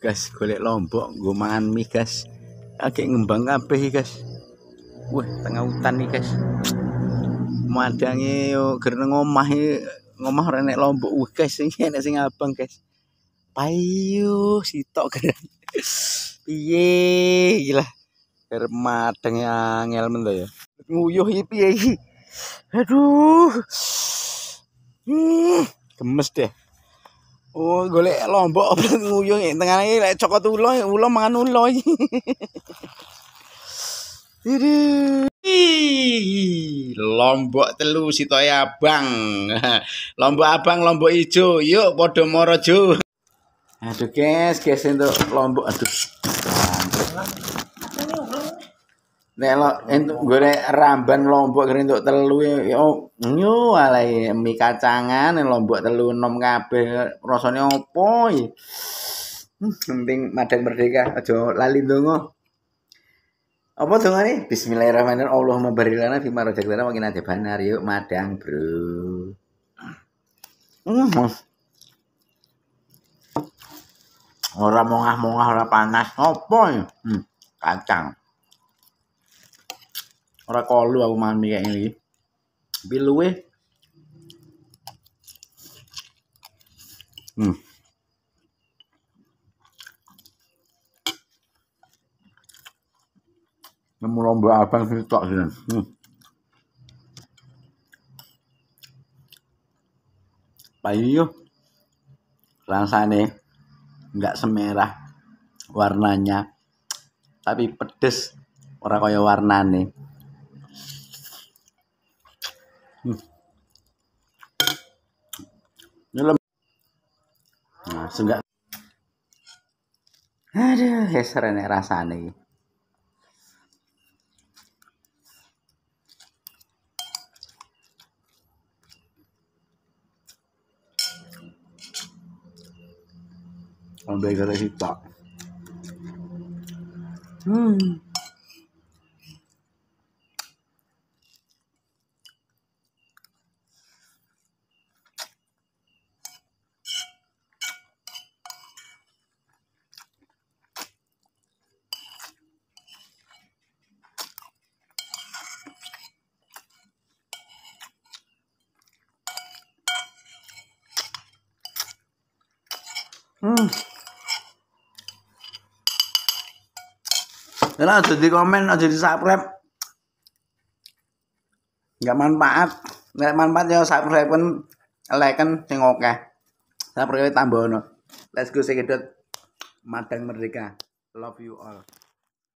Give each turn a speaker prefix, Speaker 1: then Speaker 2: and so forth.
Speaker 1: gas guys, golek lombok gue mangan mie guys. Oke ngembang apa iki guys. Wah, tengah hutan nih guys. Madangi, yo ngomah omah ngomah orang nek lombok. Wah guys, iki enek sing abang guys. Payu si tok keren. Iye, gila. Ger yang ngel men ya. Nguyuh iki piye Aduh. Hmm, gemes deh. Oh, golek lombok nguyung ing tengane lek cokot ula, ula mangan ulo. iki. Iri. Lombok telu sitoe abang. Lombok abang, lombok ijo, yuk padha moro jo. Aduh, guys, guys entuk lombok aduh. Nek entuk gorek ramban lombok kering entuk telu yo nyu alai mie kacangan lombok telu nom kabeh yo opo i hmm, Penting madang merdeka aja lali dongo. Apa nih? Bismillahirrahmanirrahim. Allahumma barik lana fima razaqtana makin aja adzabannar. Yuk madang, Bro. Hmm. Orang mongah-mongah orang panas opo ya? Hmm, kacang ora kolu aku mangan mie kayak ini tapi luwe hmm nemu lomba abang sih tok sih hmm. payu iya. rasanya nggak semerah warnanya tapi pedes orang kaya nih. nyelam nah seenggak aduh heser ini rasanya Ambil gara hitam. Hmm. Hmm. Karena aja di komen, aja di subscribe. Gak manfaat. Nek manfaat ya subscribe kan like kan sing oke. Subscribe tambah no. Let's go segedot. Madang Merdeka. Love you all.